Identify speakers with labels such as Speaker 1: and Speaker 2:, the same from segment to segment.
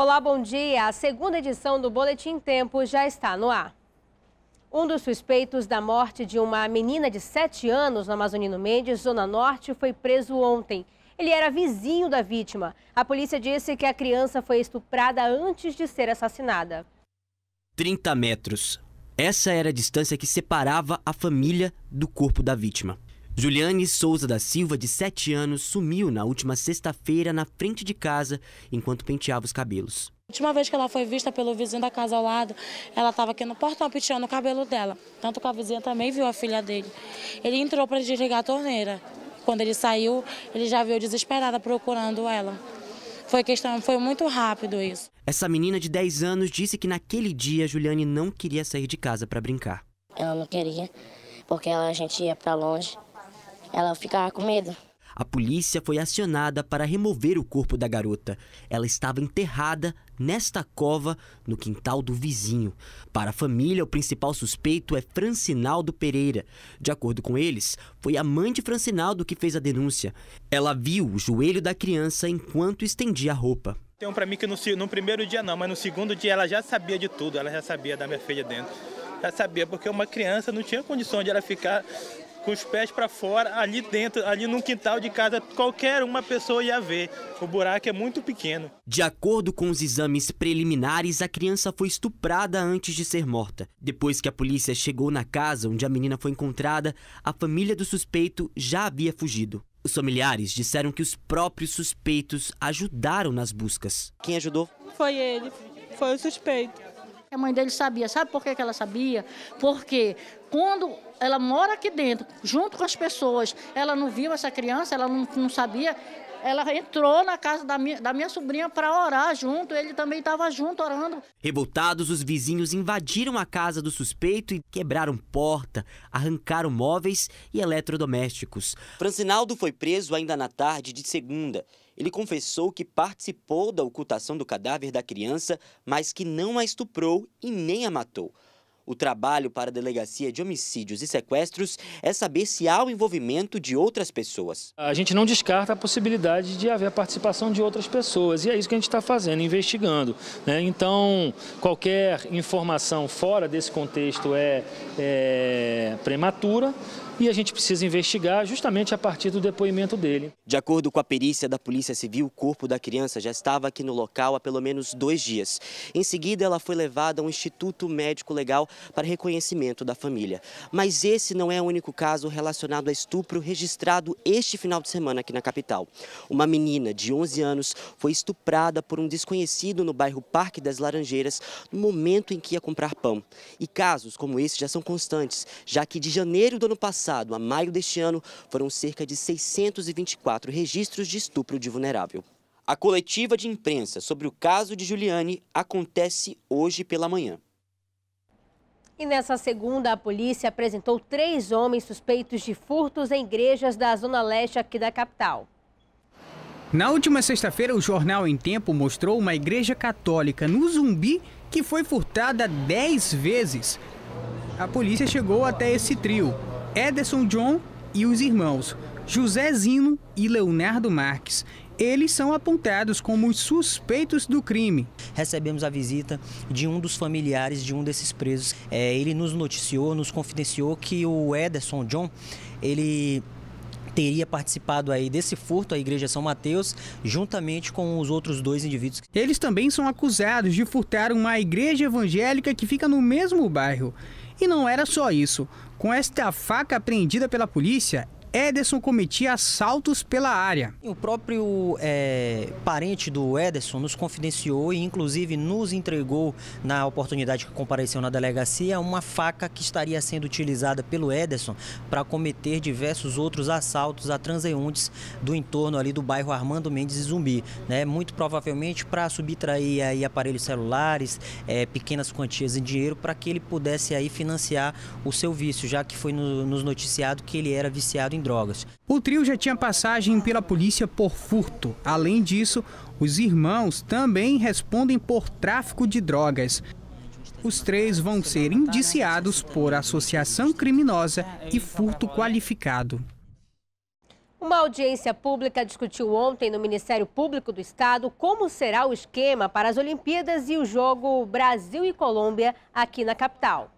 Speaker 1: Olá, bom dia. A segunda edição do Boletim Tempo já está no ar. Um dos suspeitos da morte de uma menina de 7 anos no Amazonino Mendes, Zona Norte, foi preso ontem. Ele era vizinho da vítima. A polícia disse que a criança foi estuprada antes de ser assassinada.
Speaker 2: 30 metros. Essa era a distância que separava a família do corpo da vítima. Juliane Souza da Silva, de 7 anos, sumiu na última sexta-feira na frente de casa enquanto penteava os cabelos.
Speaker 1: A última vez que ela foi vista pelo vizinho da casa ao lado, ela estava aqui no portão penteando o cabelo dela. Tanto que a vizinha também viu a filha dele. Ele entrou para desligar a torneira. Quando ele saiu, ele já viu desesperada procurando ela. Foi questão, foi muito rápido isso.
Speaker 2: Essa menina de 10 anos disse que naquele dia Juliane não queria sair de casa para brincar.
Speaker 1: Ela não queria, porque ela, a gente ia para longe. Ela ficava com medo.
Speaker 2: A polícia foi acionada para remover o corpo da garota. Ela estava enterrada nesta cova, no quintal do vizinho. Para a família, o principal suspeito é Francinaldo Pereira. De acordo com eles, foi a mãe de Francinaldo que fez a denúncia. Ela viu o joelho da criança enquanto estendia a roupa.
Speaker 3: Tem um para mim que no, no primeiro dia não, mas no segundo dia ela já sabia de tudo, ela já sabia da minha filha dentro já sabia, porque uma criança não tinha condição de ela ficar com os pés para fora, ali dentro, ali no quintal de casa, qualquer uma pessoa ia ver. O buraco é muito pequeno.
Speaker 2: De acordo com os exames preliminares, a criança foi estuprada antes de ser morta. Depois que a polícia chegou na casa onde a menina foi encontrada, a família do suspeito já havia fugido. Os familiares disseram que os próprios suspeitos ajudaram nas buscas. Quem ajudou?
Speaker 3: Foi ele, foi o suspeito. A mãe dele sabia. Sabe por que ela sabia? Porque quando ela mora aqui dentro, junto com as pessoas, ela não viu essa criança, ela não, não sabia ela entrou na casa da minha, da minha sobrinha para orar junto, ele também estava junto orando.
Speaker 2: Revoltados, os vizinhos invadiram a casa do suspeito e quebraram porta, arrancaram móveis e eletrodomésticos. Francinaldo foi preso ainda na tarde de segunda. Ele confessou que participou da ocultação do cadáver da criança, mas que não a estuprou e nem a matou. O trabalho para a Delegacia de Homicídios e Sequestros é saber se há o envolvimento de outras pessoas.
Speaker 1: A gente não descarta a possibilidade de haver a participação de outras pessoas e é isso que a gente está fazendo, investigando. Né? Então, qualquer informação fora desse contexto é, é prematura e a gente precisa investigar justamente a partir do depoimento dele.
Speaker 2: De acordo com a perícia da Polícia Civil, o corpo da criança já estava aqui no local há pelo menos dois dias. Em seguida, ela foi levada a um Instituto Médico Legal para reconhecimento da família. Mas esse não é o único caso relacionado a estupro registrado este final de semana aqui na capital. Uma menina de 11 anos foi estuprada por um desconhecido no bairro Parque das Laranjeiras no momento em que ia comprar pão. E casos como esse já são constantes, já que de janeiro do ano passado a maio deste ano foram cerca de 624 registros de estupro de vulnerável. A coletiva de imprensa sobre o caso de Juliane acontece hoje pela manhã.
Speaker 1: E nessa segunda, a polícia apresentou três homens suspeitos de furtos em igrejas da zona leste aqui da capital.
Speaker 3: Na última sexta-feira, o jornal Em Tempo mostrou uma igreja católica no Zumbi que foi furtada dez vezes. A polícia chegou até esse trio, Ederson John e os irmãos, José Zino e Leonardo Marques eles são apontados como os suspeitos do crime. Recebemos a visita de um
Speaker 2: dos familiares de um desses presos. É, ele nos noticiou, nos confidenciou que o Ederson John, ele teria participado aí desse furto à igreja São Mateus,
Speaker 3: juntamente
Speaker 2: com os outros dois indivíduos.
Speaker 3: Eles também são acusados de furtar uma igreja evangélica que fica no mesmo bairro. E não era só isso. Com esta faca apreendida pela polícia, Ederson cometia assaltos pela área.
Speaker 2: O próprio é, parente do Ederson nos confidenciou e, inclusive, nos entregou, na oportunidade que compareceu na delegacia, uma faca que estaria sendo utilizada pelo Ederson para cometer diversos outros assaltos a transeuntes do entorno ali do bairro Armando Mendes e Zumbi. Né? Muito provavelmente para subtrair aí aparelhos celulares, é, pequenas quantias em dinheiro, para que ele pudesse aí financiar o seu vício, já que foi no, nos noticiado que ele era viciado em drogas.
Speaker 3: O trio já tinha passagem pela polícia por furto. Além disso, os irmãos também respondem por tráfico de drogas. Os três vão ser indiciados por associação criminosa e furto qualificado.
Speaker 1: Uma audiência pública discutiu ontem no Ministério Público do Estado como será o esquema para as Olimpíadas e o jogo Brasil e Colômbia aqui na capital.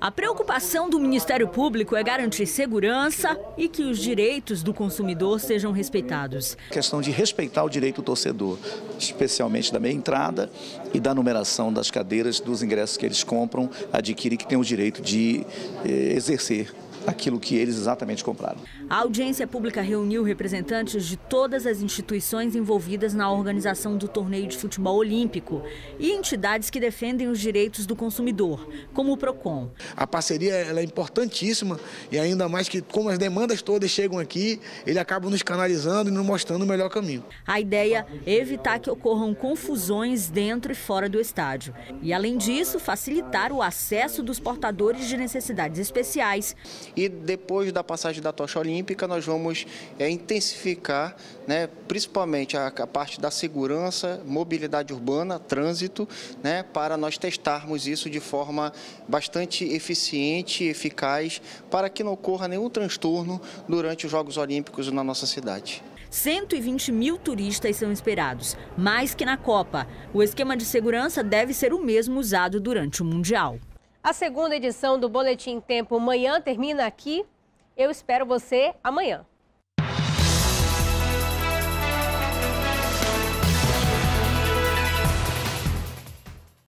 Speaker 1: A preocupação do Ministério Público é garantir segurança e que os direitos do consumidor sejam respeitados. A questão de
Speaker 3: respeitar o direito do torcedor, especialmente da meia entrada e da numeração das cadeiras dos ingressos que eles compram, adquirem, que tem o direito de eh, exercer aquilo que eles exatamente compraram.
Speaker 1: A audiência pública reuniu representantes de todas as instituições envolvidas na organização do torneio de futebol olímpico e entidades que defendem os direitos do consumidor,
Speaker 3: como o PROCON. A parceria é importantíssima e ainda mais que como as demandas todas chegam aqui, ele acaba nos canalizando e nos mostrando o melhor caminho.
Speaker 1: A ideia é evitar que ocorram confusões dentro e fora do estádio. E além disso, facilitar o acesso dos portadores de necessidades especiais e
Speaker 3: depois da passagem da tocha olímpica, nós vamos é, intensificar, né, principalmente a, a, parte da segurança, mobilidade urbana, trânsito, né, para nós testarmos isso de forma bastante eficiente e eficaz, para que não ocorra nenhum transtorno durante os Jogos Olímpicos na nossa cidade.
Speaker 1: 120 mil turistas são esperados, mais que na Copa. O esquema de segurança deve ser o mesmo usado durante o Mundial. A segunda edição do Boletim Tempo Manhã termina aqui. Eu espero você amanhã.